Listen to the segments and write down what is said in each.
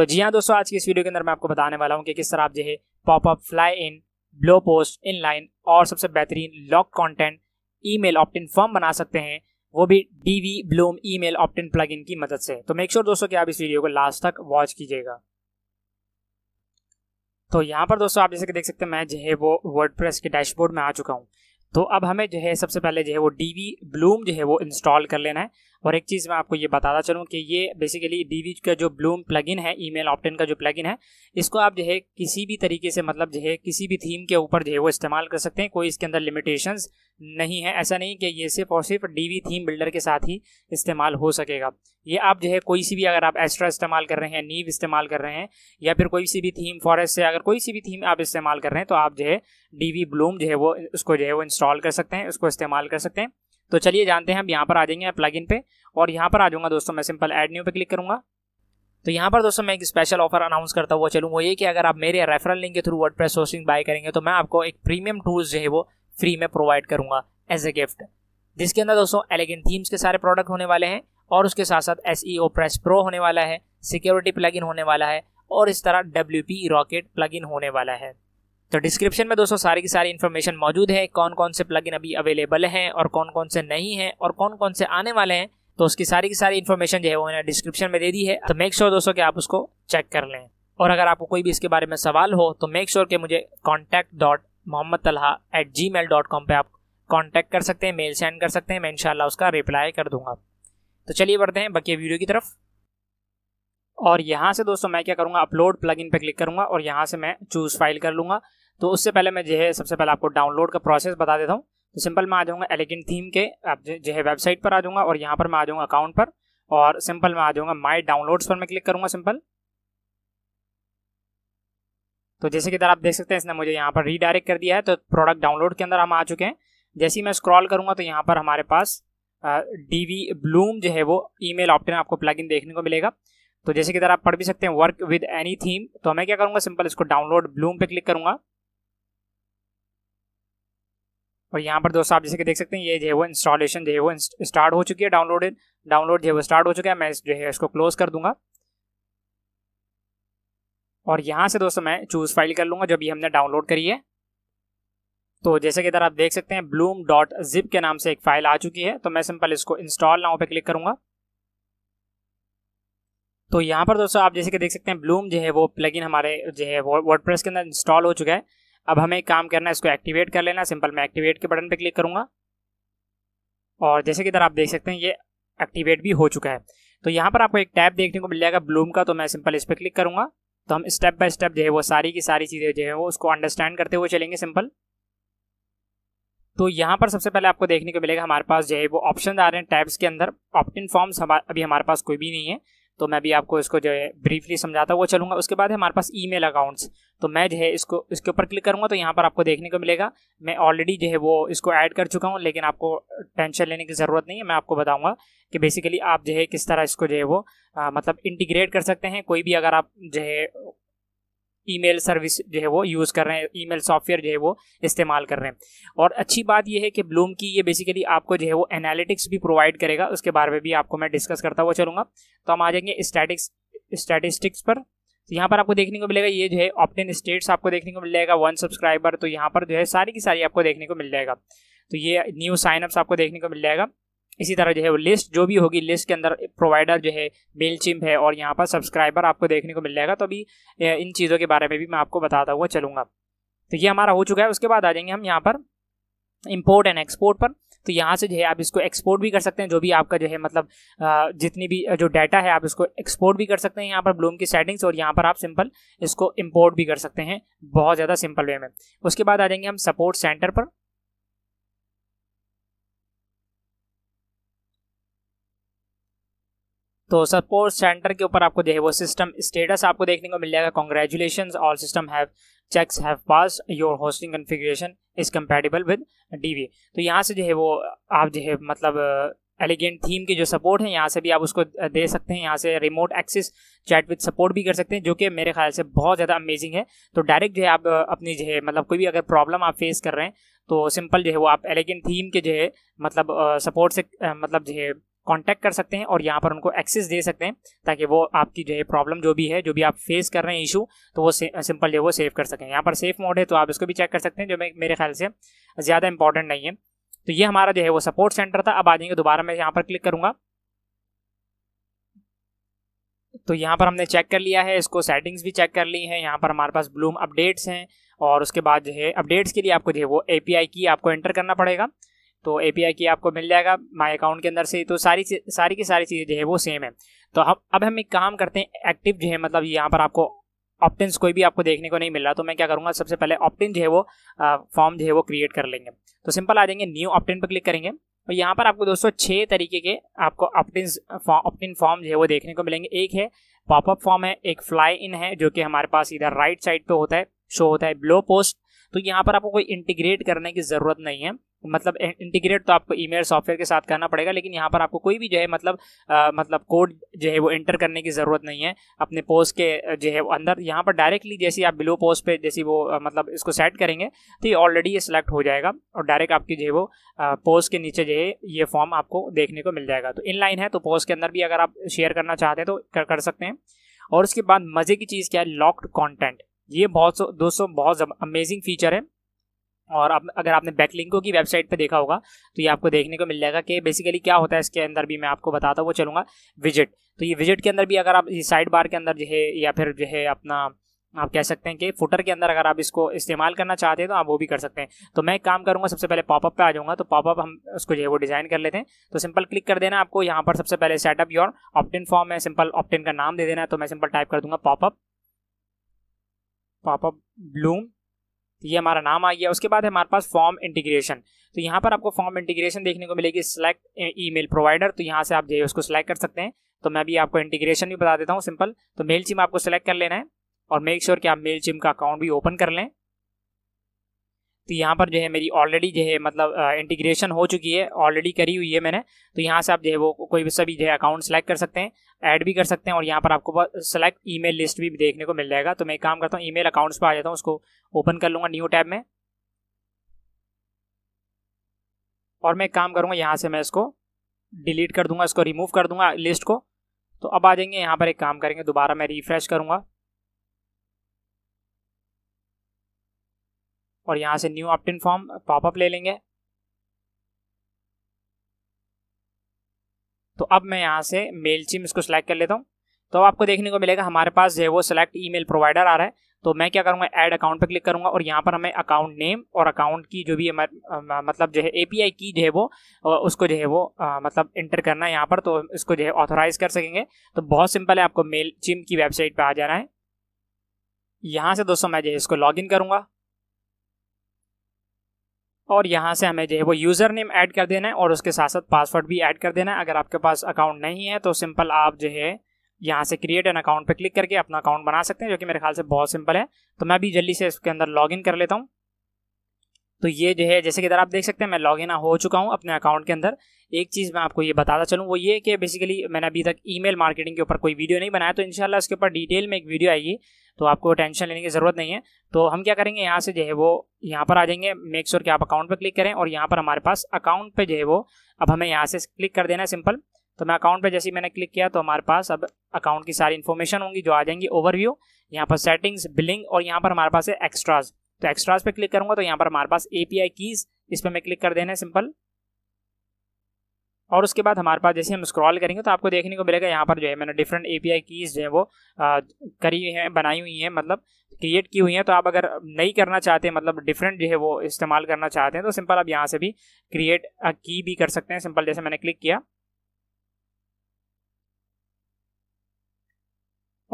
तो जी हाँ दोस्तों आज की इस वीडियो के अंदर मैं आपको बताने वाला हूँ कि किस तरह आप जो है popup fly in below post inline और सबसे बेहतरीन lock content email optin form बना सकते हैं वो भी Divi Bloom email optin plug की मदद से तो मेक श्योर दोस्तों कि आप इस वीडियो को लास्ट तक वॉच कीजिएगा तो यहाँ पर दोस्तों आप जैसे कि देख सकते हैं मैं जो है वो वर्ड के डैशबोर्ड में आ चुका हूँ तो अब हमें जो है सबसे पहले जो है वो डी वी ब्लूम जो है वो इंस्टॉल कर लेना है और एक चीज़ मैं आपको ये बताता चलूँ कि ये बेसिकली डी का जो ब्लूम प्लगइन है ईमेल ऑप्टन का जो प्लगइन है इसको आप जो है किसी भी तरीके से मतलब जो है किसी भी थीम के ऊपर जो है वो इस्तेमाल कर सकते हैं कोई इसके अंदर लिमिटेशंस नहीं है ऐसा नहीं कि ये सिर्फ और सिर्फ डी थीम बिल्डर के साथ ही इस्तेमाल हो सकेगा ये आप जो है कोई सी भी अगर आप एक्स्ट्रा इस्तेमाल कर रहे हैं नीव इस्तेमाल कर रहे हैं या फिर कोई सी भी थीम फॉरेस्ट से अगर कोई सी भी थीम आप इस्तेमाल कर रहे हैं तो आप जो है डी ब्लूम जो है वो उसको जो है वो इंस्टॉल कर सकते हैं उसको इस्तेमाल कर सकते हैं तो चलिए जानते हैं हम यहाँ पर आ जाएंगे इन पे और यहाँ पर आ जाऊंगा दोस्तों मैं सिंपल एड न्यू पे क्लिक करूंगा तो यहाँ पर दोस्तों मैं एक स्पेशल ऑफर अनाउंस करता हुआ चलूँ वो ये कि अगर आप मेरे रेफरल लिंक के through WordPress sourcing buy करेंगे तो मैं आपको एक प्रीमियम टूल्स जो है वो फ्री में प्रोवाइड करूंगा एज ए गिफ्ट जिसके अंदर दोस्तों एलिगेंट थीम्स के सारे प्रोडक्ट होने वाले हैं और उसके साथ साथ S E O press pro होने वाला है सिक्योरिटी इन होने वाला है और इस तरह डब्ल्यू पी रॉकेट इन होने वाला है तो डिस्क्रिप्शन में दोस्तों सारी की सारी इन्फॉर्मेशन मौजूद है कौन कौन से प्लगइन अभी अवेलेबल हैं और कौन कौन से नहीं हैं और कौन कौन से आने वाले हैं तो उसकी सारी की सारी इन्फॉर्मेशन जो है वो मैंने डिस्क्रिप्शन में दे दी है तो मेक श्योर sure दोस्तों कि आप उसको चेक कर लें और अगर आपको कोई भी इसके बारे में सवाल हो तो मेक श्योर sure कि मुझे contact dot Mohammad Talha at Gmail dot com पर आप कॉन्टैक्ट कर सकते हैं मेल सेंड कर सकते हैं मैं इनशाला उसका रिप्लाई कर दूंगा तो चलिए बढ़ते हैं बाकी वीडियो की तरफ और यहाँ से दोस्तों मैं क्या करूँगा अपलोड प्लगइन पे क्लिक करूँगा और यहाँ से मैं चूज़ फाइल कर लूँगा तो उससे पहले मैं जो है सबसे पहले आपको डाउनलोड का प्रोसेस बता देता हूँ तो सिंपल मैं आ जाऊँगा एलिगेंट थीम के आप जो है वेबसाइट पर आ जाऊँगा और यहाँ पर मैं आ जाऊँगा अकाउंट पर और सिंपल मैं आ जाऊँगा माई डाउनलोड्स पर मैं क्लिक करूँगा सिंपल तो जैसे कि इधर आप देख सकते हैं इसने मुझे यहाँ पर रीडायरेक्ट कर दिया है तो प्रोडक्ट डाउनलोड के अंदर हम आ चुके हैं जैसे ही मैं स्क्रॉल करूँगा तो यहाँ पर हमारे पास डी वी ब्लूम जो है वो ई मेल ऑप्टन आपको इन देखने को मिलेगा तो जैसे कि इधर आप पढ़ भी सकते हैं वर्क विद एनी थीम तो मैं क्या करूँगा सिंपल इसको डाउनलोड ब्लूम पर क्लिक करूँगा और यहाँ पर दोस्तों आप जैसे कि देख सकते हैं ये जो है वो इंस्टॉलेशन जो है वो स्टार्ट हो चुकी है डाउनलोडेड डाउनलोड जो वो स्टार्ट हो चुका है मैं जो है इसको क्लोज कर दूंगा और यहाँ से दोस्तों मैं चूज़ फाइल कर लूंगा जो भी हमने डाउनलोड करी है तो जैसे कि इधर आप देख सकते हैं ब्लूम डॉट जिप के नाम से एक फाइल आ चुकी है तो मैं सिंपल इसको इंस्टॉल नाउ पे क्लिक करूंगा तो यहाँ पर दोस्तों आप जैसे कि देख सकते हैं ब्लूम जो है वो प्लगइन हमारे जो है वर्ड के अंदर इंस्टॉल हो चुका है अब हमें एक काम करना है इसको एक्टिवेट कर लेना सिंपल मैं एक्टिवेट के बटन पर क्लिक करूँगा और जैसे कि इधर आप देख सकते हैं ये एक्टिवेट भी हो चुका है तो यहाँ पर आपको एक टैब देखने को मिल जाएगा ब्लूम का तो मैं सिंपल इस पर क्लिक करूँगा तो हम स्टेप बाय स्टेप जो है वो सारी की सारी चीज़ें जो है वो उसको अंडरस्टैंड करते हुए चलेंगे सिंपल तो यहाँ पर सबसे पहले आपको देखने को मिलेगा हमारे पास जो है वो ऑप्शन आ रहे हैं टैब्स के अंदर ऑप्टिन फॉर्म्स हमारे अभी हमारे पास कोई भी नहीं है तो मैं भी आपको इसको जो है ब्रीफली समझाता हुआ चलूँगा उसके बाद हमारे पास ईमेल अकाउंट्स तो मैं जो है इसको इसके ऊपर क्लिक करूँगा तो यहाँ पर आपको देखने को मिलेगा मैं ऑलरेडी जो है वो इसको ऐड कर चुका हूँ लेकिन आपको टेंशन लेने की ज़रूरत नहीं है मैं आपको बताऊँगा कि बेसिकली आप जो है किस तरह इसको जो है वो आ, मतलब इंटीग्रेट कर सकते हैं कोई भी अगर आप जो है ईमेल सर्विस जो है वो यूज़ कर रहे हैं ईमेल सॉफ्टवेयर जो है वो इस्तेमाल कर रहे हैं और अच्छी बात यह है कि ब्लूम की ये बेसिकली आपको जो है वो एनालिटिक्स भी प्रोवाइड करेगा उसके बारे में भी आपको मैं डिस्कस करता हुआ चलूँगा तो हम आ जाएंगे स्टैटिक्स स्टैटिस्टिक्स पर तो यहाँ पर आपको देखने को मिलेगा ये जो है ऑप्टेन स्टेट्स आपको देखने को मिल जाएगा वन सब्सक्राइबर तो यहाँ पर जो है सारी की सारी आपको देखने को मिल जाएगा तो ये न्यू साइनअप्स आपको देखने को मिल जाएगा इसी तरह जो है वो लिस्ट जो भी होगी लिस्ट के अंदर प्रोवाइडर जो है मेल चिम्प है और यहाँ पर सब्सक्राइबर आपको देखने को मिल जाएगा तो अभी इन चीज़ों के बारे में भी मैं आपको बताता हुआ चलूँगा तो ये हमारा हो चुका है उसके बाद आ जाएंगे हम यहाँ पर इम्पोर्ट एंड एक्सपोर्ट पर तो यहाँ से जो है आप इसको एक्सपोर्ट भी कर सकते हैं जो भी आपका जो है मतलब जितनी भी जो डाटा है आप इसको एक्सपोर्ट भी कर सकते हैं यहाँ पर ब्लूम की सेटिंग्स और यहाँ पर आप सिंपल इसको इम्पोर्ट भी कर सकते हैं बहुत ज़्यादा सिंपल वे में उसके बाद आ जाएंगे हम सपोर्ट सेंटर पर तो सपोर्ट सेंटर के ऊपर आपको देखे वो सिस्टम स्टेटस आपको देखने को मिल जाएगा congratulation all system have checks have pass your hosting configuration is compatible with D तो यहाँ से जो है वो आप जो है मतलब एलिगेंट uh, थीम के जो सपोर्ट हैं यहाँ से भी आप उसको uh, दे सकते हैं यहाँ से remote access chat with support भी कर सकते हैं जो कि मेरे ख्याल से बहुत ज़्यादा अमेजिंग है तो डायरेक्ट जो है आप uh, अपनी जो है मतलब कोई भी अगर प्रॉब्लम आप फेस कर रहे हैं तो सिंपल जो है वो आप एलिगेंट थीम के जो है मतलब सपोर्ट से मतलब जो है कॉन्टैक्ट कर सकते हैं और यहाँ पर उनको एक्सेस दे सकते हैं ताकि वो आपकी जो है प्रॉब्लम जो भी है जो भी आप फेस कर रहे हैं इशू तो वो सिंपल जो है वो सेव कर सकें यहाँ पर सेफ मोड है तो आप इसको भी चेक कर सकते हैं जो मेरे ख्याल से ज़्यादा इंपॉर्टेंट नहीं है तो ये हमारा जो है वो सपोर्ट सेंटर था अब आ जाएंगे दोबारा मैं यहाँ पर क्लिक करूँगा तो यहाँ पर हमने चेक कर लिया है इसको सेटिंग्स भी चेक कर ली हैं यहाँ पर हमारे पास ब्लूम अपडेट्स हैं और उसके बाद जो है अपडेट्स के लिए आपको जो है वो ए की आपको एंटर करना पड़ेगा तो ए की आपको मिल जाएगा माई अकाउंट के अंदर से तो सारी सारी की सारी चीज़ें जो है वो सेम है तो हम अब हम एक काम करते हैं एक्टिव जो है मतलब यहाँ पर आपको ऑप्टेंस कोई भी आपको देखने को नहीं मिल रहा तो मैं क्या करूँगा सबसे पहले ऑप्टिन जो है वो फॉर्म जो है वो क्रिएट कर लेंगे तो सिंपल आ जाएंगे न्यू ऑप्टेन पर क्लिक करेंगे और यहाँ पर आपको दोस्तों छः तरीके के आपको ऑप्टिन ऑप्टिन फॉर्म जो है वो देखने को मिलेंगे एक है पॉपअप फॉर्म है एक फ्लाई इन है जो कि हमारे पास इधर राइट साइड पे होता है शो होता है ब्लो पोस्ट तो यहाँ पर आपको कोई इंटीग्रेट करने की ज़रूरत नहीं है मतलब इंटीग्रेट तो आपको ईमेल सॉफ्टवेयर के साथ करना पड़ेगा लेकिन यहाँ पर आपको कोई भी जो है मतलब आ, मतलब कोड जो है वो एंटर करने की ज़रूरत नहीं है अपने पोस्ट के जो है वो अंदर यहाँ पर डायरेक्टली जैसे आप बिलो पोस्ट पे जैसे वो आ, मतलब इसको सेट करेंगे तो ये ऑलरेडी ये सिलेक्ट हो जाएगा और डायरेक्ट आपकी जो है वो पोस्ट के नीचे जो है ये फॉर्म आपको देखने को मिल जाएगा तो इनलाइन है तो पोस्ट के अंदर भी अगर आप शेयर करना चाहते हैं तो कर सकते हैं और उसके बाद मज़े की चीज़ क्या है लॉक्ड कॉन्टेंट ये बहुत दोस्तों बहुत अमेजिंग फीचर है और अब अगर आपने बैकलिंको की वेबसाइट पे देखा होगा तो ये आपको देखने को मिल जाएगा कि बेसिकली क्या होता है इसके अंदर भी मैं आपको बताता हूँ वो चलूँगा विजिट तो ये विजिट के अंदर भी अगर आप साइड बार के अंदर जो है या फिर जो है अपना आप कह सकते हैं कि फुटर के अंदर अगर आप इसको इस्तेमाल करना चाहते हैं तो आप वो भी कर सकते हैं तो मैं काम करूँगा सबसे पहले पॉपअप पर आ जाऊँगा तो पॉपअप हम उसको जो है वो डिज़ाइन कर लेते हैं तो सिंपल क्लिक कर देना आपको यहाँ पर सबसे पहले सेटअप योर ऑप्टिन फॉर्म है सिंपल ऑप्टिन का नाम दे देना है तो मैं सिंपल टाइप कर दूँगा पॉपअप पॉपअप ब्लूम तो ये हमारा नाम आ गया उसके बाद है हमारे पास फॉर्म इंटीग्रेशन तो यहाँ पर आपको फॉर्म इंटीग्रेशन देखने को मिलेगी सिलेक्ट ईमेल प्रोवाइडर तो यहाँ से आप जो है उसको सिलेक्ट कर सकते हैं तो मैं भी आपको इंटीग्रेशन भी बता देता हूँ सिंपल तो मेल चिम आपको सिलेक्ट कर लेना है और मेक श्योर sure कि आप मेल चिम का अकाउंट भी ओपन कर लें तो यहाँ पर जो है मेरी ऑलरेडी जो है मतलब इंटीग्रेशन हो चुकी है ऑलरेडी करी हुई है मैंने तो यहाँ से आप जो है वो कोई भी सभी जो है अकाउंट सेलेक्ट कर सकते हैं ऐड भी कर सकते हैं और यहाँ पर आपको सेलेक्ट ईमेल लिस्ट भी देखने को मिल जाएगा तो मैं एक काम करता हूँ ईमेल अकाउंट्स पर आ जाता हूँ उसको ओपन कर लूँगा न्यू टैब में और मैं एक काम करूँगा यहाँ से मैं इसको डिलीट कर दूंगा इसको रिमूव कर दूंगा लिस्ट को तो अब आ जाएंगे यहाँ पर एक काम करेंगे दोबारा मैं रिफ्रेश करूँगा और यहाँ से न्यू ऑप्टिन फॉर्म पॉपअप ले लेंगे तो अब मैं यहाँ से मेल चिम इसको सिलेक्ट कर लेता हूँ तो आपको देखने को मिलेगा हमारे पास जो है वो सिलेक्ट ईमेल प्रोवाइडर आ रहा है तो मैं क्या करूँगा ऐड अकाउंट पर क्लिक करूँगा और यहाँ पर हमें अकाउंट नेम और अकाउंट की जो भी मतलब जो है एपीआई की जो है वो उसको जो है वो मतलब इंटर करना है यहाँ पर तो इसको जो है ऑथोराइज कर सकेंगे तो बहुत सिंपल है आपको मेल चिम की वेबसाइट पर आ जाना है यहाँ से दोस्तों मैं जो है इसको लॉग इन करूँगा और यहाँ से हमें जो है वो यूज़र नेम ऐड कर देना है और उसके साथ साथ पासवर्ड भी ऐड कर देना है अगर आपके पास अकाउंट नहीं है तो सिंपल आप जो है यहाँ से क्रिएट एन अकाउंट पर क्लिक करके अपना अकाउंट बना सकते हैं जो कि मेरे ख्याल से बहुत सिंपल है तो मैं भी जल्दी से इसके अंदर इन कर लेता हूँ तो ये जो है जैसे कि इधर आप देख सकते हैं मैं लॉग इन हो चुका हूँ अपने अकाउंट के अंदर एक चीज़ मैं आपको ये बताता चलूँ वो ये कि बेसिकली मैंने अभी तक ईमेल मार्केटिंग के ऊपर कोई वीडियो नहीं बनाया तो इंशाल्लाह इसके ऊपर डिटेल में एक वीडियो आएगी तो आपको टेंशन लेने की ज़रूरत नहीं है तो हम क्या करेंगे यहाँ से जो है वो यहाँ पर आ जाएंगे मेक श्योर कि आप अकाउंट पर क्लिक करें और यहाँ पर हमारे पास अकाउंट पर जो है वो अब हमें यहाँ से क्लिक कर देना है सिंपल तो मैं अकाउंट पे जैसे ही मैंने क्लिक किया तो हमारे पास अब अकाउंट की सारी इन्फॉर्मेशन होंगी जो आ जाएंगी ओवरव्यू यहाँ पर सेटिंग्स बिलिंग और यहाँ पर हमारे पास है एक्स्ट्राज तो एक्स्ट्राज पे क्लिक करूंगा तो यहाँ पर हमारे पास एपीआई कीज इस पर मैं क्लिक कर देना है सिंपल और उसके बाद हमारे पास जैसे हम स्क्रॉल करेंगे तो आपको देखने को मिलेगा यहाँ पर जो है मैंने डिफरेंट एपीआई कीज़ जो है वो आ, करी हुई है बनाई हुई है मतलब क्रिएट की हुई है तो आप अगर नहीं करना चाहते हैं मतलब डिफरेंट जो है वो इस्तेमाल करना चाहते हैं तो सिंपल आप यहाँ से भी क्रिएट की भी कर सकते हैं सिंपल जैसे मैंने क्लिक किया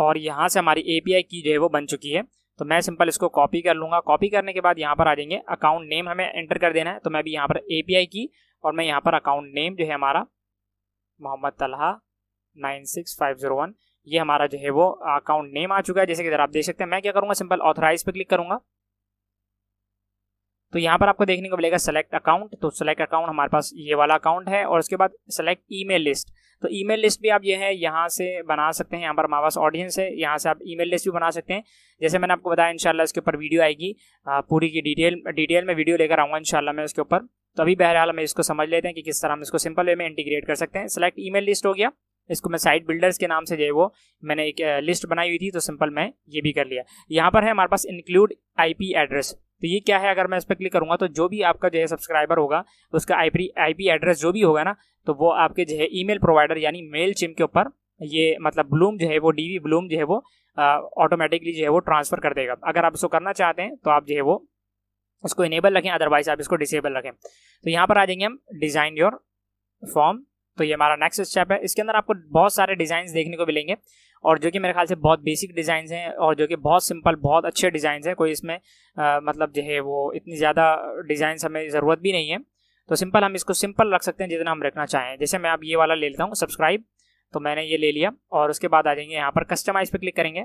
और यहाँ से हमारी ए की जो है वो बन चुकी है तो मैं सिंपल इसको कॉपी कर लूँगा कॉपी करने के बाद यहाँ पर आ जाएंगे अकाउंट नेम हमें एंटर कर देना है तो मैं भी यहाँ पर ए की और मैं यहाँ पर अकाउंट नेम जो है हमारा Mohammad Talha nine six five zero one ये हमारा जो है वो अकाउंट नेम आ चुका है जैसे कि इधर आप देख सकते हैं मैं क्या करूँगा सिंपल ऑथराइज पर क्लिक करूँगा तो यहाँ पर आपको देखने को मिलेगा सेलेक्ट अकाउंट तो सेलेक्ट अकाउंट हमारे पास ये वाला अकाउंट है और उसके बाद सेलेक्ट ईमेल लिस्ट तो ईमेल लिस्ट भी आप ये है यहाँ से बना सकते हैं यहाँ पर हमारे पास ऑडियंस है यहाँ से आप ईमेल लिस्ट भी बना सकते हैं जैसे मैंने आपको बताया इनशाला इसके ऊपर वीडियो आएगी पूरी की डिटेल डिटेल में वीडियो लेकर आऊँगा इनशाला मैं उसके ऊपर तो अभी बहरहाल हम इसको समझ लेते हैं कि किस तरह हम इसको सिंपल वे में इंटीग्रेट कर सकते हैं सेलेक्ट ई लिस्ट हो गया इसको मैं साइट बिल्डर्स के नाम से जो वो मैंने एक लिस्ट बनाई हुई थी तो सिंपल मैं ये भी कर लिया यहाँ पर है हमारे पास इंक्लूड आईपी एड्रेस तो ये क्या है अगर मैं इस पर क्लिक करूँगा तो जो भी आपका जो है सब्सक्राइबर होगा उसका आई आईपी एड्रेस जो भी होगा ना तो वो आपके जो है ईमेल प्रोवाइडर यानी मेल चिम के ऊपर ये मतलब ब्लूम जो है वो डीवी ब्लूम जो है वो ऑटोमेटिकली जो है वो ट्रांसफ़र कर देगा अगर आप उसको करना चाहते हैं तो आप जो है वो उसको इनेबल रखें अदरवाइज आप इसको डिसेबल रखें तो यहाँ पर आ जाएंगे हम डिज़ाइन योर फॉर्म तो ये हमारा नेक्स्ट स्टेप है इसके अंदर आपको बहुत सारे डिज़ाइन देखने को मिलेंगे और जो कि मेरे ख्याल से बहुत बेसिक डिज़ाइन हैं और जो कि बहुत सिंपल बहुत अच्छे डिज़ाइन हैं कोई इसमें आ, मतलब जो है वो इतनी ज़्यादा डिज़ाइन हमें ज़रूरत भी नहीं है तो सिंपल हम इसको सिंपल रख सकते हैं जितना हम रखना चाहें जैसे मैं अब ये वाला ले लेता हूँ सब्सक्राइब तो मैंने ये ले लिया और उसके बाद आ जाएंगे यहाँ पर कस्टमाइज पर क्लिक करेंगे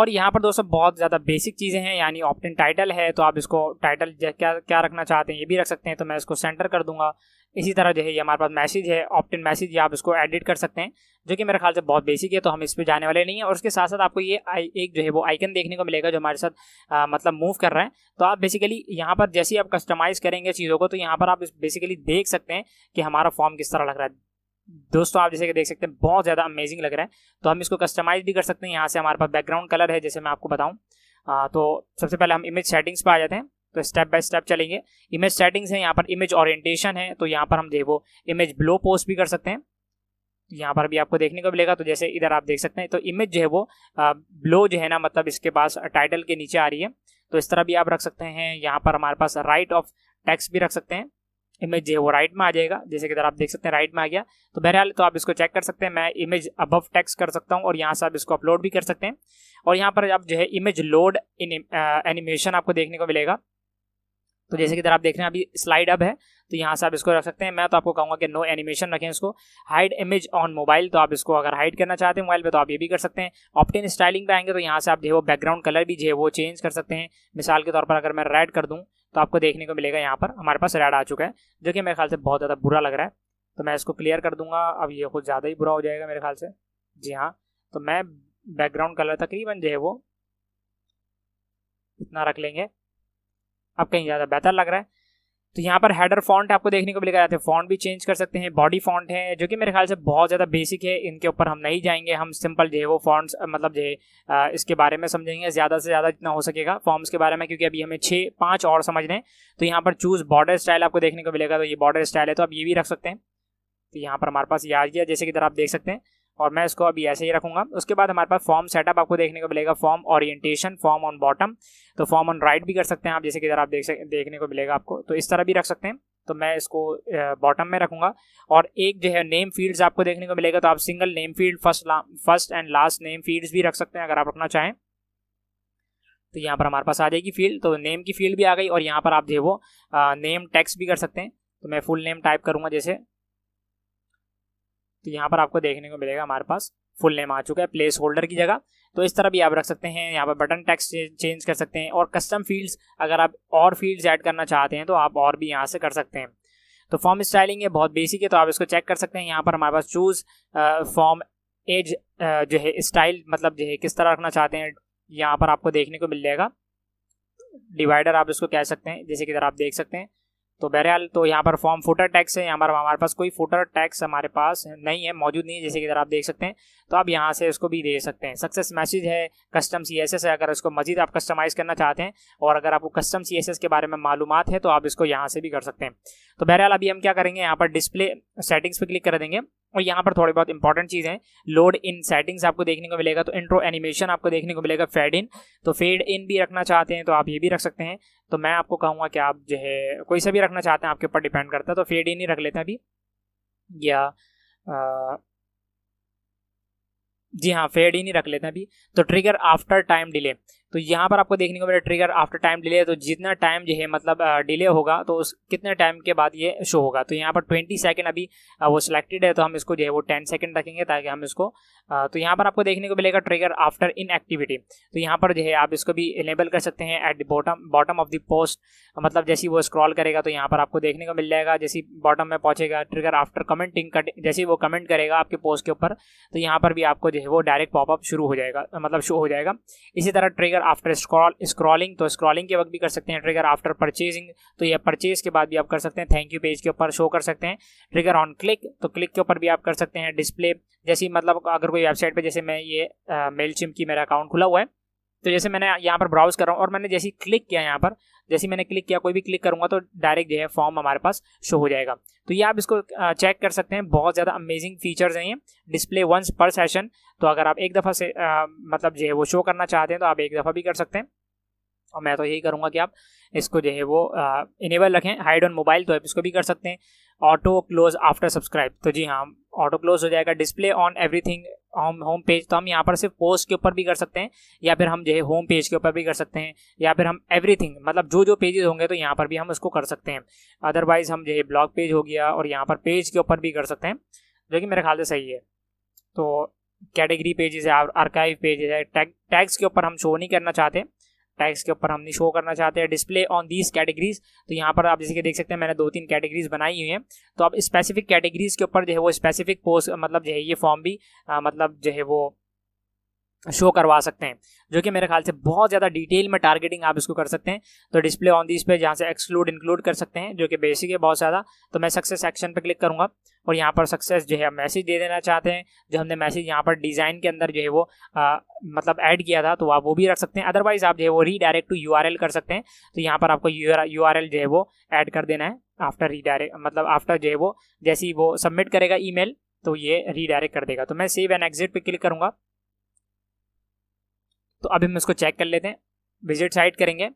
और यहाँ पर दोस्तों बहुत ज़्यादा बेसिक चीज़ें हैं यानी ऑप्टन टाइटल है तो आप इसको टाइटल क्या क्या रखना चाहते हैं ये भी रख सकते हैं तो मैं इसको सेंटर कर दूंगा इसी तरह जो है ये हमारे पास मैसेज है ऑप्टिन मैसेज ये आप इसको एडिट कर सकते हैं जो कि मेरे ख्याल से बहुत बेसिक है तो हम इस पर जाने वाले नहीं है और उसके साथ साथ आपको ये एक जो है वो आइकन देखने को मिलेगा जो हमारे साथ आ, मतलब मूव कर रहा है तो आप बेसिकली यहाँ पर जैसे ही आप कस्टमाइज़ करेंगे चीज़ों को तो यहाँ पर आप बेसिकली देख सकते हैं कि हमारा फॉर्म किस तरह लग रहा है दोस्तों आप जैसे कि देख सकते हैं बहुत ज़्यादा अमेजिंग लग रहा है तो हम इसको कस्टमाइज़ भी कर सकते हैं यहाँ से हमारे पास बैकग्राउंड कलर है जैसे मैं आपको बताऊँ तो सबसे पहले हम इमेज सेटिंग्स पर आ जाते हैं तो स्टेप बाय स्टेप चलेंगे इमेज सेटिंग्स है यहाँ पर इमेज ओरिएंटेशन है तो यहाँ पर हम देखो इमेज ब्लो पोस्ट भी कर सकते हैं यहाँ पर भी आपको देखने को मिलेगा तो जैसे इधर आप देख सकते हैं तो इमेज जो है वो ब्लो जो है ना मतलब इसके पास टाइटल के नीचे आ रही है तो इस तरह भी आप रख सकते हैं यहाँ पर हमारे पास राइट ऑफ टैक्स भी रख सकते हैं इमेज जो है वो राइट में आ जाएगा जैसे कि इधर आप देख सकते हैं राइट में आ गया तो बहरहाल तो आप इसको चेक कर सकते हैं मैं इमेज अबव टेक्स कर सकता हूँ और यहाँ से आप इसको अपलोड भी कर सकते हैं और यहाँ पर आप जो है इमेज लोड इन एनिमेशन आपको देखने को मिलेगा तो जैसे कि आप देख रहे हैं अभी स्लाइड अब है तो यहाँ से आप इसको रख सकते हैं मैं तो आपको कहूँगा कि नो एनिमेशन रखें इसको हाइड इमेज ऑन मोबाइल तो आप इसको अगर हाइड करना चाहते हैं मोबाइल पे तो आप ये भी कर सकते हैं ऑप्टेन स्टाइलिंग पे आएंगे तो यहाँ से आप जो है वो बैकग्राउंड कलर भी जो है वो चेंज कर सकते हैं मिसाल के तौर पर अगर मैं रेड कर दूँ तो आपको देखने को मिलेगा यहाँ पर हमारे पास रेड आ चुका है जो कि मेरे ख्याल से बहुत ज़्यादा बुरा लग रहा है तो मैं इसको क्लियर कर दूंगा अब ये कुछ ज़्यादा ही बुरा हो जाएगा मेरे ख्याल से जी हाँ तो मैं बैकग्राउंड कलर तकरीबन जो है वो इतना रख लेंगे अब कहीं ज़्यादा बेहतर लग रहा है तो यहाँ पर हेडर फॉन्ट आपको देखने को मिलेगा जाते हैं फॉन्ट भी चेंज कर सकते हैं बॉडी फॉन्ट है जो कि मेरे ख्याल से बहुत ज़्यादा बेसिक है इनके ऊपर हम नहीं जाएंगे हम सिंपल जो है वो फॉन्ट्स मतलब जो है इसके बारे में समझेंगे ज़्यादा से ज़्यादा जितना हो सकेगा फॉर्म्स के बारे में क्योंकि अभी हमें छः पाँच और समझने हैं तो यहाँ पर चूज़ बॉर्डर स्टाइल आपको देखने को मिलेगा तो ये बॉर्डर स्टाइल है तो आप ये भी रख सकते हैं तो यहाँ पर हमारे पास ये आ गया जैसे कि तरह आप देख सकते हैं और मैं इसको अभी ऐसे ही रखूंगा उसके बाद हमारे पास फॉर्म सेटअप आपको देखने को मिलेगा form orientation form on bottom तो फॉर्म ऑन राइट भी कर सकते हैं आप जैसे कि इधर आप देख देखने को मिलेगा आपको तो इस तरह भी रख सकते हैं तो मैं इसको बॉटम में रखूंगा और एक जो है नेम फील्ड्स आपको देखने को मिलेगा तो आप single name field first first and last name field भी रख सकते हैं अगर आप रखना चाहें तो यहाँ पर हमारे पास आ जाएगी फील्ड तो नेम की फील्ड भी आ गई और यहाँ पर आप जो है वो नेम टैक्स भी कर सकते हैं तो मैं फुल नेम टाइप करूँगा जैसे तो यहाँ पर आपको देखने को मिलेगा हमारे पास फुल नेम आ चुका है प्लेस होल्डर की जगह तो इस तरह भी आप रख सकते हैं यहाँ पर बटन टैक्स चेंज कर सकते हैं और कस्टम फील्ड्स अगर आप और फील्ड्स ऐड करना चाहते हैं तो आप और भी यहाँ से कर सकते हैं तो फॉर्म स्टाइलिंग ये बहुत बेसिक है तो आप इसको चेक कर सकते हैं यहाँ पर हमारे पास चूज़ फॉर्म एज जो है स्टाइल मतलब जो है किस तरह रखना चाहते हैं यहाँ पर आपको देखने को मिल जाएगा डिवाइडर आप इसको कह सकते हैं जैसे कि इधर आप देख सकते हैं तो बहरहाल तो यहाँ पर फॉर्म फुटर टैक्स है यहाँ पर हमारे पास कोई फुटर टैक्स हमारे पास नहीं है मौजूद नहीं है जैसे कि अगर आप देख सकते हैं तो आप यहाँ से इसको भी दे सकते हैं सक्सेस मैसेज है कस्टम सी एस एस है अगर इसको मजीद आप कस्टमाइज़ करना चाहते हैं और अगर आपको कस्टम सी एस एस के बारे में मालूम है तो आप इसको यहाँ से भी कर सकते हैं तो बहरहाल अभी हम क्या करेंगे यहाँ पर डिस्प्ले सेटिंग्स पर क्लिक कर देंगे और यहाँ पर थोड़ी बहुत इंपॉर्टेंट चीज़ है लोड इन सेटिंग्स आपको देखने को मिलेगा तो इंट्रो एनिमेशन आपको देखने को मिलेगा फेड इन तो फेड इन भी रखना चाहते हैं तो आप ये भी रख सकते हैं तो मैं आपको कहूँगा कि आप जो है कोई सा भी रखना चाहते हैं आपके ऊपर डिपेंड करता है तो फेड इन ही रख लेते हैं अभी या आ, जी हाँ फेड इन ही रख लेते हैं अभी तो ट्रिगर आफ्टर टाइम डिले तो यहाँ पर आपको देखने को मेरा ट्रिगर आफ्टर टाइम डिले तो जितना टाइम जो है मतलब डिले होगा तो उस कितने टाइम के बाद ये शो होगा तो यहाँ पर ट्वेंटी सेकेंड अभी वो सिलेक्टेड है तो हम इसको जो है वो टेन सेकेंड रखेंगे ताकि हम इसको तो यहाँ पर आपको देखने को मिलेगा ट्रिगर आफ्टर इन एक्टिविटी तो यहाँ पर जो है आप इसको भी इनेबल कर सकते हैं at the bottom bottom of the post मतलब जैसे वो स्क्रॉल करेगा तो यहाँ पर आपको देखने को मिल जाएगा जैसे बॉटम में पहुँचेगा ट्रिगर आफ्टर कमेंटिंग कट जैसे वो कमेंट करेगा आपके पोस्ट के ऊपर तो यहाँ पर भी आपको जो है वो डायरेक्ट पॉपअप शुरू हो जाएगा मतलब शो हो जाएगा इसी तरह ट्रिगर आफ्टर स्क्रॉल स्क्रॉलिंग तो स्क्रॉलिंग के वक्त भी कर सकते हैं ट्रिगर आफ्टर परचेजिंग तो ये परचेज के बाद भी आप कर सकते हैं थैंक यू पेज के ऊपर शो कर सकते हैं ट्रिगर ऑन क्लिक तो क्लिक के ऊपर भी आप कर सकते हैं डिस्प्ले जैसी मतलब अगर कोई वेबसाइट पर जैसे मैं ये मेल uh, की मेरा अकाउंट खुला हुआ है तो जैसे मैंने यहाँ पर ब्राउज कर रहा हूँ और मैंने जैसे क्लिक किया यहाँ पर जैसे मैंने क्लिक किया कोई भी क्लिक करूँगा तो डायरेक्ट जो है फॉर्म हमारे पास शो हो जाएगा तो ये आप इसको चेक कर सकते हैं बहुत ज़्यादा अमेजिंग फीचर्स हैं ये डिस्प्ले वंस पर सेशन तो अगर आप एक दफ़ा से आ, मतलब जो है वो शो करना चाहते हैं तो आप एक दफ़ा भी कर सकते हैं और मैं तो यही करूँगा कि आप इसको जो है वो इनेबल रखें हाइड ऑन मोबाइल तो आप इसको भी कर सकते हैं ऑटो क्लोज आफ्टर सब्सक्राइब तो जी हाँ ऑटो क्लोज हो जाएगा display on everything home home page तो हम यहाँ पर सिर्फ पोस्ट के ऊपर भी कर सकते हैं या फिर हम जो है होम पेज के ऊपर भी कर सकते हैं या फिर हम एवरीथिंग मतलब जो जो पेजेस होंगे तो यहाँ पर भी हम उसको कर सकते हैं अदरवाइज हम जो है ब्लॉग पेज हो गया और यहाँ पर पेज के ऊपर भी कर सकते हैं जो कि मेरे ख्याल से सही है तो कैटेगरी पेजेस है आर्काइव पेजेस है टैग टैग्स के ऊपर हम शो नहीं करना चाहते टैक्स के ऊपर हम शो करना चाहते हैं डिस्प्ले ऑन दीज कैटेगरीज तो यहाँ पर आप जैसे कि देख सकते हैं मैंने दो तीन कैटेगरीज बनाई हुई हैं तो आप स्पेसिफिक कैटेगरीज के ऊपर जो है वो स्पेसिफिक पोस्ट मतलब जो है ये फॉर्म भी आ, मतलब जो है वो शो करवा सकते हैं जो कि मेरे ख्याल से बहुत ज़्यादा डिटेल में टारगेटिंग आप इसको कर सकते हैं तो डिस्प्ले ऑन दिस पे यहाँ से एक्सक्लूड इंक्लूड कर सकते हैं जो कि बेसिक है बहुत ज़्यादा तो मैं सक्सेस एक्शन पे क्लिक करूँगा और यहाँ पर सक्सेस जो है मैसेज दे देना चाहते हैं जो हमने मैसेज यहाँ पर डिज़ाइन के अंदर जो है वो आ, मतलब ऐड किया था तो आप वो भी रख सकते हैं अदरवाइज़ आप जो है वो रीडायरेक्ट टू यू कर सकते हैं तो यहाँ पर आपको यू आर जो है वो ऐड कर देना है आफ्टर रीडायरेक्ट मतलब आफ्टर जो है वो जैसे ही वो सबमिट करेगा ई तो ये रीडायरेक्ट कर देगा तो मैं सेव एंड एग्जिट पर क्लिक करूँगा तो अभी हम इसको चेक कर लेते हैं विजिट साइट करेंगे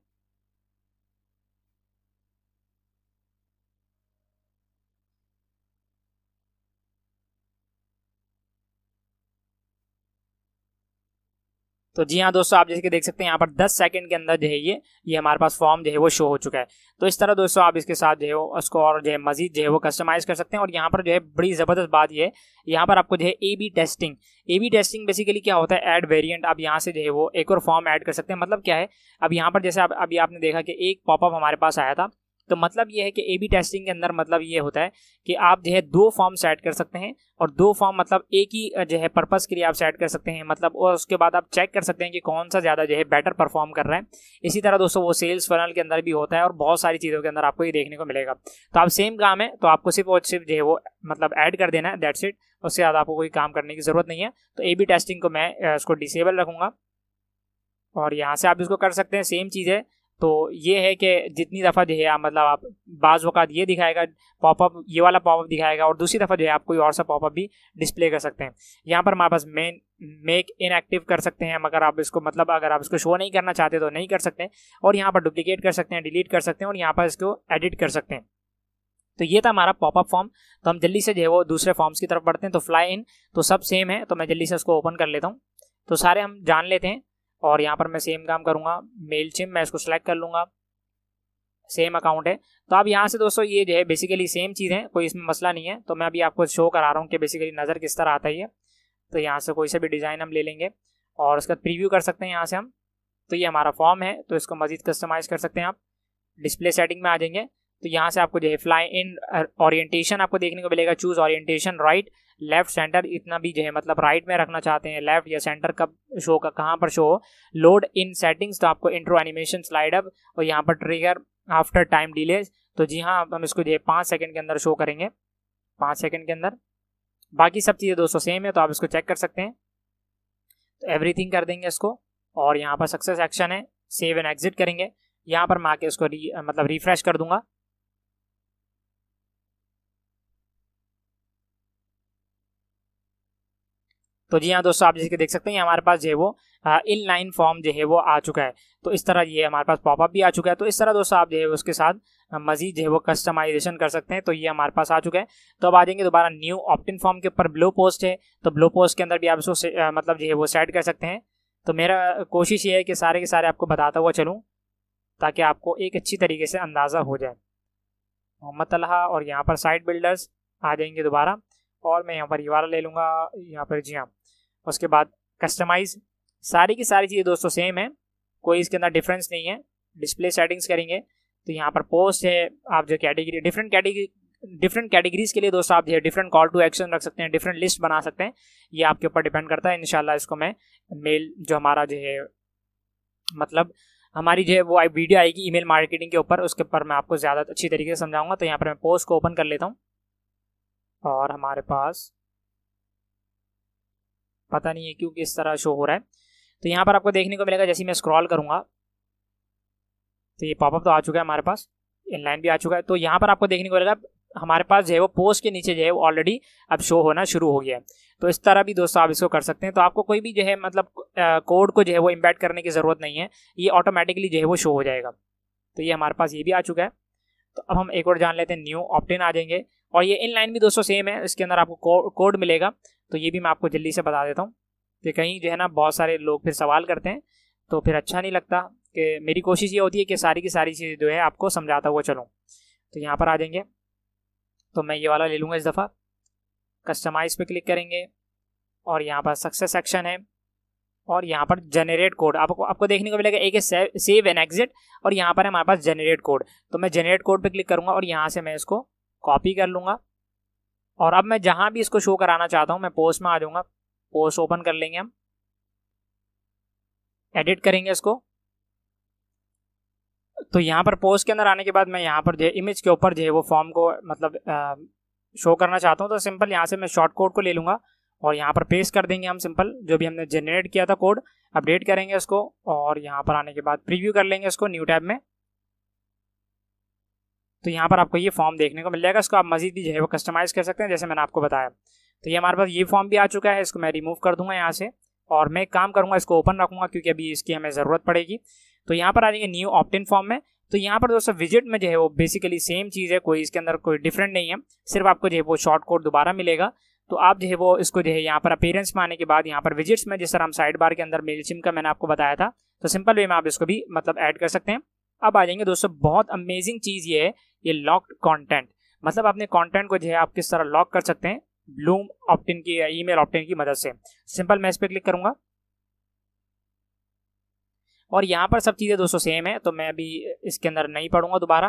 तो जी हाँ दोस्तों आप जैसे कि देख सकते हैं यहाँ पर 10 सेकंड के अंदर जो है ये ये हमारे पास फॉर्म जो है वो शो हो चुका है तो इस तरह दोस्तों आप इसके साथ जो है वो उसको और जो है मजीद जो है वो कस्टमाइज कर सकते हैं और यहाँ पर जो है बड़ी ज़बरदस्त बात ये है यहाँ पर आपको जो है A B testing A B testing basically क्या होता है एड वेरियंट आप यहाँ से जो है वो एक और फॉर्म ऐड कर सकते हैं मतलब क्या है अब यहाँ पर जैसे अभी आपने देखा कि एक पॉपअप हमारे पास आया था तो मतलब ये है कि ए बी टेस्टिंग के अंदर मतलब ये होता है कि आप जो है दो फॉर्म सेट कर सकते हैं और दो फॉर्म मतलब एक ही जो है पर्पस के लिए आप सेट कर सकते हैं मतलब और उसके बाद आप चेक कर सकते हैं कि कौन सा ज़्यादा जो है बेटर परफॉर्म कर रहा है इसी तरह दोस्तों वो सेल्स फनल के अंदर भी होता है और बहुत सारी चीज़ों के अंदर आपको ये देखने को मिलेगा तो आप सेम काम है तो आपको सिर्फ और सिर्फ जो है वो मतलब ऐड कर देना है दैट्स इट उससे ज़्यादा आपको कोई काम करने की ज़रूरत नहीं है तो ए बी टेस्टिंग को मैं उसको डिसेबल रखूँगा और यहाँ से आप इसको कर सकते हैं सेम चीज़ है तो ये है कि जितनी दफ़ा जो है मतलब आप बाज़ अवत ये दिखाएगा पॉपअप ये वाला पॉपअप दिखाएगा और दूसरी दफ़ा जो है आप कोई और सा पॉपअप भी डिस्प्ले कर सकते हैं यहाँ पर हमारे पास मेन मेक इनएक्टिव कर सकते हैं मगर आप इसको मतलब अगर आप इसको शो नहीं करना चाहते तो नहीं कर सकते और यहाँ पर डुप्लीकेट कर सकते हैं डिलीट कर सकते हैं और यहाँ पर इसको एडिट कर सकते हैं तो ये था हमारा पॉपअप फॉर्म तो हम जल्दी से जो है वो दूसरे फॉर्म्स की तरफ बढ़ते हैं तो फ्लाई इन तो सब सेम है तो मैं जल्दी से उसको ओपन कर लेता हूँ तो सारे हम जान लेते हैं और यहाँ पर मैं सेम काम करूँगा मेल चिम मैं इसको सेलेक्ट कर लूँगा सेम अकाउंट है तो आप यहाँ से दोस्तों ये जो है बेसिकली सेम चीज़ है कोई इसमें मसला नहीं है तो मैं अभी आपको शो करा रहा हूँ कि बेसिकली नज़र किस तरह आता है तो यहाँ से कोई सा भी डिज़ाइन हम ले लेंगे और उसका प्रीव्यू कर सकते हैं यहाँ से हम तो ये हमारा फॉर्म है तो इसको मज़ीद कस्टमाइज़ कर सकते हैं आप डिस्प्ले सेटिंग में आ जाएंगे तो यहाँ से आपको जो है फ्लाई इन ऑरिएटेशन आपको देखने को मिलेगा choose orientation right right, left center इतना भी जो है मतलब राइट में रखना चाहते हैं लेफ्ट या सेंटर कब शो का कहाँ पर शो हो लोड इन सेटिंग्स तो आपको इंट्रो एनिमेशन स्लाइड अप और यहाँ पर ट्रिगर आफ्टर टाइम डिले तो जी हाँ हम इसको जो है पाँच सेकेंड के अंदर शो करेंगे पाँच सेकेंड के अंदर बाकी सब चीज़ें दोस्तों सेम है तो आप इसको चेक कर सकते हैं तो एवरीथिंग कर देंगे इसको और यहाँ पर सक्सेस एक्शन है सेव एंड एग्जिट करेंगे यहाँ पर मैं आके इसको री मतलब रिफ्रेश कर दूंगा तो जी हाँ दोस्तों आप जैसे देख सकते हैं हमारे पास जो है वो इन लाइन फॉर्म जो है वो आ चुका है तो इस तरह ये हमारे पास पॉपअप भी आ चुका है तो इस तरह दोस्तों आप जो है उसके साथ मजीद जो है वो कस्टमाइजेशन कर सकते हैं तो ये हमारे पास आ चुका है तो अब आ जाएंगे दोबारा न्यू ऑप्टिन फॉर्म के ऊपर ब्लू पोस्ट है तो ब्लू पोस्ट के अंदर भी आप इसको मतलब जो है वो सेट कर सकते हैं तो मेरा कोशिश ये है कि सारे के सारे आपको बताता हुआ चलूँ ताकि आपको एक अच्छी तरीके से अंदाज़ा हो जाए मोहम्मद तलहा और यहाँ पर साइट बिल्डर्स आ जाएंगे दोबारा और मैं यहाँ पर वाला ले लूँगा यहाँ पर जी हाँ उसके बाद कस्टमाइज सारी की सारी चीज़ें दोस्तों सेम है कोई इसके अंदर डिफरेंस नहीं है डिस्प्ले सेटिंग्स करेंगे तो यहाँ पर पोस्ट है आप जो category different category different categories के लिए दोस्तों आप जो है डिफरेंट कॉल टू एक्शन रख सकते हैं डिफरेंट लिस्ट बना सकते हैं ये आपके ऊपर डिपेंड करता है इनशाला इसको मैं मेल जो हमारा जो है मतलब हमारी जो है वो वीडियो आएगी ईमेल मार्केटिंग के ऊपर उसके ऊपर मैं आपको ज़्यादा अच्छी तरीके से समझाऊंगा तो यहाँ पर मैं पोस्ट को ओपन कर लेता हूँ और हमारे पास पता नहीं है क्यों किस तरह शो हो रहा है तो यहाँ पर आपको देखने को मिलेगा जैसे मैं स्क्रॉल करूँगा तो ये पॉपअप तो आ चुका है हमारे पास इनलाइन भी आ चुका है तो यहाँ पर आपको देखने को मिलेगा हमारे पास जो है वो पोस्ट के नीचे जो है वो ऑलरेडी अब शो होना शुरू हो गया है तो इस तरह भी दोस्तों आप इसको कर सकते हैं तो आपको कोई भी जो है मतलब कोड को जो है वो इम्पैक्ट करने की ज़रूरत नहीं है ये ऑटोमेटिकली जो है वो शो हो जाएगा तो ये हमारे पास ये भी आ चुका है तो अब हम एक और जान लेते हैं न्यू ऑप्टेन आ जाएंगे और ये इन लाइन भी दोस्तों सेम है इसके अंदर आपको को, कोड मिलेगा तो ये भी मैं आपको जल्दी से बता देता हूँ कि कहीं जो है ना बहुत सारे लोग फिर सवाल करते हैं तो फिर अच्छा नहीं लगता कि मेरी कोशिश ये होती है कि सारी की सारी चीज़ें जो है आपको समझाता हुआ चलूँ तो यहाँ पर आ जाएंगे तो मैं ये वाला ले लूँगा इस दफ़ा कस्टमाइज़ पे क्लिक करेंगे और यहाँ पर सक्सेस सेक्शन है और यहाँ पर जनरेट कोड आपको आपको देखने को मिलेगा एक है सेव एंड एग्जिट और यहाँ पर हमारे पास जनरेट कोड तो मैं जनरेट कोड पे क्लिक करूँगा और यहाँ से मैं इसको कॉपी कर लूँगा और अब मैं जहाँ भी इसको शो कराना चाहता हूँ मैं पोस्ट में आ जाऊँगा पोस्ट ओपन कर लेंगे हम एडिट करेंगे इसको तो यहाँ पर पोस्ट के अंदर आने के बाद मैं यहाँ पर इमेज के ऊपर जो है वो फॉर्म को मतलब आ, शो करना चाहता हूँ तो सिंपल यहाँ से मैं शॉर्ट कोड को ले लूँगा और यहाँ पर पेस्ट कर देंगे हम सिंपल जो भी हमने जनरेट किया था कोड अपडेट करेंगे इसको और यहाँ पर आने के बाद प्रीव्यू कर लेंगे इसको न्यू टैब में तो यहाँ पर आपको ये फॉर्म देखने को मिल जाएगा इसको आप मजीद भी जो है वो कस्टमाइज़ कर सकते हैं जैसे मैंने आपको बताया तो ये हमारे पास ये फॉर्म भी आ चुका है इसको मैं रिमूव कर दूंगा यहाँ से और मैं काम करूँगा इसको ओपन रखूँगा क्योंकि अभी इसकी हमें ज़रूरत पड़ेगी तो यहाँ पर आ जाएंगे न्यू ऑप्टिन फॉर्म में तो यहाँ पर दोस्तों विजिट में जो है वो बेसिकली सेम चीज़ है कोई इसके अंदर कोई डिफरेंट नहीं है सिर्फ आपको जो है वो शॉर्ट कोड दोबारा मिलेगा तो आप जो है वो इसको जो है यहाँ पर अपेयरेंस में आने के बाद यहाँ पर विजिट्स में जिस तरह हम साइड बार के अंदर मेलचिम का मैंने आपको बताया था तो सिंपल वे में आप इसको भी मतलब ऐड कर सकते हैं अब आ जाएंगे दोस्तों बहुत अमेजिंग चीज़ ये है ये लॉक्ड कंटेंट मतलब अपने कंटेंट को जो है आप किस तरह लॉक कर सकते हैं ब्लूम ऑप्टिन की ईमेल ऑप्टिन की मदद से सिंपल मैं इस पर क्लिक करूंगा और यहाँ पर सब चीज़ें दोस्तों सेम है तो मैं अभी इसके अंदर नहीं पढ़ूंगा दोबारा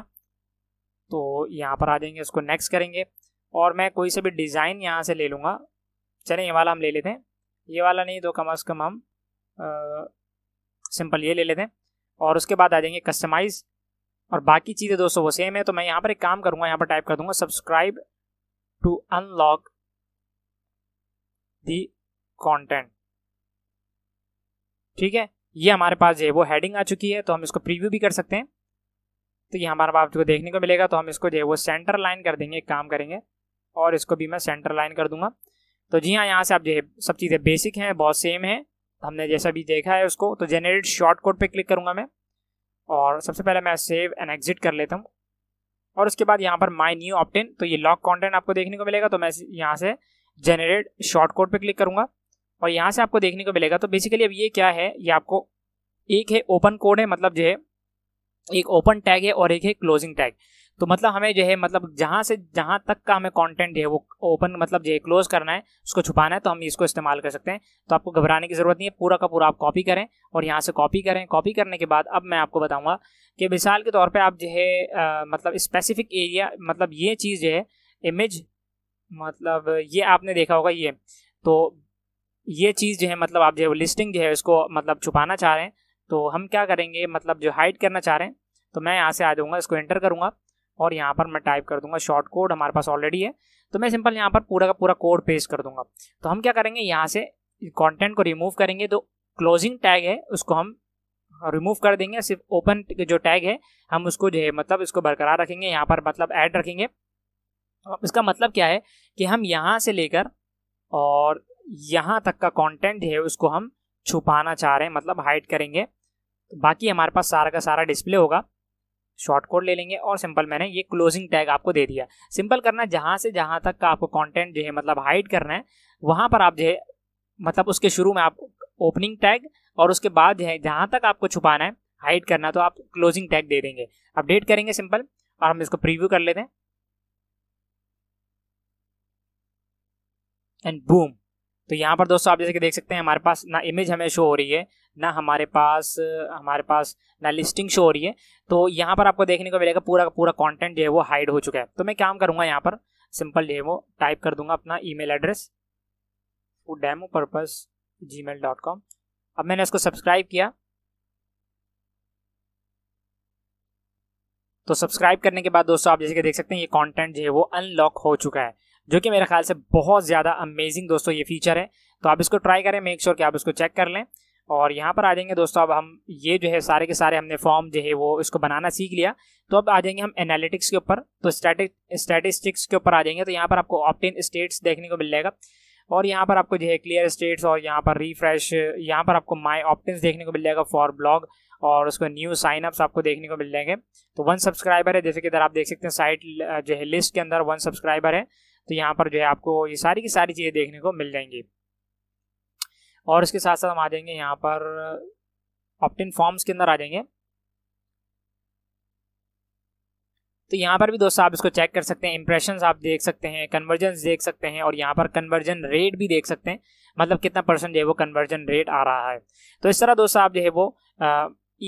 तो यहाँ पर आ जाएंगे उसको नेक्स्ट करेंगे और मैं कोई से भी डिज़ाइन यहाँ से ले लूँगा चलें ये वाला हम ले लेते हैं ये वाला नहीं तो कम अज़ कम हम आ, सिंपल ये ले लेते हैं और उसके बाद आ जाएंगे कस्टमाइज़ और बाकी चीज़ें दोस्तों वो सेम है तो मैं यहाँ पर एक काम करूँगा यहाँ पर टाइप कर दूंगा subscribe to unlock the content ठीक है ये हमारे पास जो है वो हेडिंग आ चुकी है तो हम इसको प्रीव्यू भी कर सकते हैं तो ये हमारे पास आपको देखने को मिलेगा तो हम इसको जो है वो सेंटर लाइन कर देंगे एक काम करेंगे और इसको भी मैं सेंटर लाइन कर दूंगा तो जी हाँ यहाँ से आप जो है सब चीज़ें बेसिक हैं बहुत सेम है हमने जैसा भी देखा है उसको तो जेनरेट शॉर्ट कोड पर क्लिक करूंगा मैं और सबसे पहले मैं सेव एंड एग्जिट कर लेता हूँ और उसके बाद यहाँ पर माई न्यू ऑप्टेन तो ये लॉक कॉन्टेंट आपको देखने को मिलेगा तो मैं यहाँ से जनरेट शॉर्ट कोड पर क्लिक करूँगा और यहाँ से आपको देखने को मिलेगा तो बेसिकली अब ये क्या है ये आपको एक है ओपन कोड है मतलब जो है एक ओपन टैग है और एक है क्लोजिंग टैग तो मतलब हमें जो है मतलब जहाँ से जहाँ तक का हमें कंटेंट है वो ओपन मतलब जो है क्लोज करना है उसको छुपाना है तो हम इसको इस्तेमाल कर सकते हैं तो आपको घबराने की ज़रूरत नहीं है पूरा का पूरा आप कॉपी करें और यहाँ से कॉपी करें कॉपी करने के बाद अब मैं आपको बताऊँगा कि मिसाल के तौर पर आप जो है मतलब स्पेसिफिक एरिया मतलब ये चीज़ जो है इमेज मतलब ये आपने देखा होगा ये तो ये चीज़ जो है मतलब आप जो है लिस्टिंग जो है उसको मतलब छुपाना चाह रहे हैं तो हम क्या करेंगे मतलब जो हाइड करना चाह रहे हैं तो मैं यहाँ से आ जाऊँगा इसको एंटर करूँगा और यहाँ पर मैं टाइप कर दूंगा शॉर्ट कोड हमारे पास ऑलरेडी है तो मैं सिंपल यहाँ पर पूरा का पूरा कोड पेस्ट कर दूंगा तो हम क्या करेंगे यहाँ से कंटेंट को रिमूव करेंगे तो क्लोजिंग टैग है उसको हम रिमूव कर देंगे सिर्फ ओपन जो टैग है हम उसको जो है मतलब इसको बरकरार रखेंगे यहाँ पर मतलब ऐड रखेंगे इसका मतलब क्या है कि हम यहाँ से लेकर और यहाँ तक का कंटेंट है उसको हम छुपाना चाह रहे हैं मतलब हाइड करेंगे बाकी हमारे पास सारा का सारा डिस्प्ले होगा शॉर्ट कोड ले लेंगे और सिंपल मैंने ये क्लोजिंग टैग आपको दे दिया सिंपल करना जहाँ से जहाँ तक का आपको कंटेंट जो है मतलब हाइड करना है वहाँ पर आप जो है मतलब उसके शुरू में आप ओपनिंग टैग और उसके बाद जो है जहाँ तक आपको छुपाना है हाइड करना तो आप क्लोजिंग टैग दे देंगे अपडेट करेंगे सिंपल और हम इसको प्रीव्यू कर लेते हैं एंड बूम तो यहाँ पर दोस्तों आप जैसे कि देख सकते हैं हमारे पास ना इमेज हमें शो हो रही है ना हमारे पास हमारे पास ना लिस्टिंग शो हो रही है तो यहाँ पर आपको देखने को मिलेगा पूरा पूरा कंटेंट जो है वो हाइड हो चुका है तो मैं काम करूँगा यहाँ पर सिंपल जो है वो टाइप कर दूंगा अपना email address demo purpose Gmail dot com अब मैंने इसको सब्सक्राइब किया तो सब्सक्राइब करने के बाद दोस्तों आप जैसे कि देख सकते हैं ये कंटेंट जो है वो अनलॉक हो चुका है जो कि मेरे ख्याल से बहुत ज़्यादा अमेजिंग दोस्तों ये फीचर है तो आप इसको ट्राई करें मेक श्योर sure कि आप इसको चेक कर लें और यहाँ पर आ जाएंगे दोस्तों अब हम ये जो है सारे के सारे हमने फॉर्म जो है वो इसको बनाना सीख लिया तो अब आ जाएंगे हम एनालिटिक्स के ऊपर तो स्टैटिक स्टैटिस्टिक्स के ऊपर आ जाएंगे तो यहाँ पर आपको ऑप्टेन स्टेट्स देखने को मिल जाएगा और यहाँ पर आपको जो है क्लियर स्टेट्स और यहाँ पर रिफ्रेश यहाँ पर आपको माई ऑप्टेंस देखने को मिल जाएगा फॉर ब्लॉग और उसको न्यू साइनअप्स आपको देखने को मिल जाएंगे तो वन सब्सक्राइबर है जैसे कि इधर आप देख सकते हैं साइट जो है लिस्ट के अंदर वन सब्सक्राइबर है तो यहाँ पर जो है आपको ये सारी की सारी चीज़ें देखने को मिल जाएंगी और इसके साथ साथ हम आ जाएंगे यहाँ पर ऑप्टिन फॉर्म्स के अंदर आ जाएंगे तो यहाँ पर भी दोस्तों आप इसको चेक कर सकते हैं इंप्रेशंस आप देख सकते हैं कन्वर्जन देख सकते हैं और यहाँ पर कन्वर्जन रेट भी देख सकते हैं मतलब कितना परसेंट जो है वो कन्वर्जन रेट आ रहा है तो इस तरह दोस्तों आप जो है वो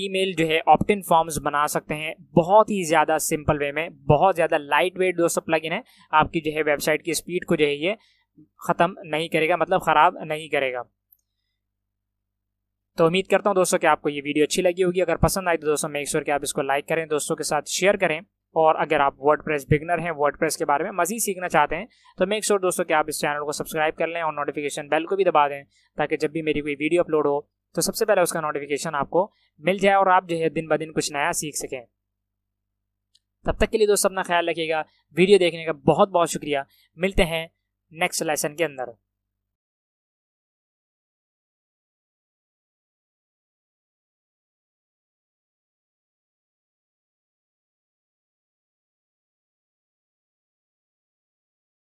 ईमेल जो है ऑप्टिन फॉर्म्स बना सकते हैं बहुत ही ज़्यादा सिंपल वे में बहुत ज़्यादा लाइट वेट दोस्तों इन है आपकी जो है वेबसाइट की स्पीड को जो है ये ख़त्म नहीं करेगा मतलब ख़राब नहीं करेगा तो उम्मीद करता हूँ दोस्तों कि आपको ये वीडियो अच्छी लगी होगी अगर पसंद आई तो दोस्तों मेक श्योर कि आप इसको लाइक करें दोस्तों के साथ शेयर करें और अगर आप वर्ड प्रेस बिगनर हैं वर्ड प्रेस के बारे में मजीद सीखना चाहते हैं तो मेक श्योर दोस्तों कि आप इस चैनल को सब्सक्राइब कर लें और नोटिफिकेशन बेल को भी दबा दें ताकि जब भी मेरी कोई वीडियो अपलोड हो तो सबसे पहले उसका नोटिफिकेशन आपको मिल जाए और आप जो है दिन ब दिन कुछ नया सीख सकें तब तक के लिए दोस्तों अपना ख्याल रखिएगा वीडियो देखने का बहुत बहुत शुक्रिया मिलते हैं नेक्स्ट लेसन के अंदर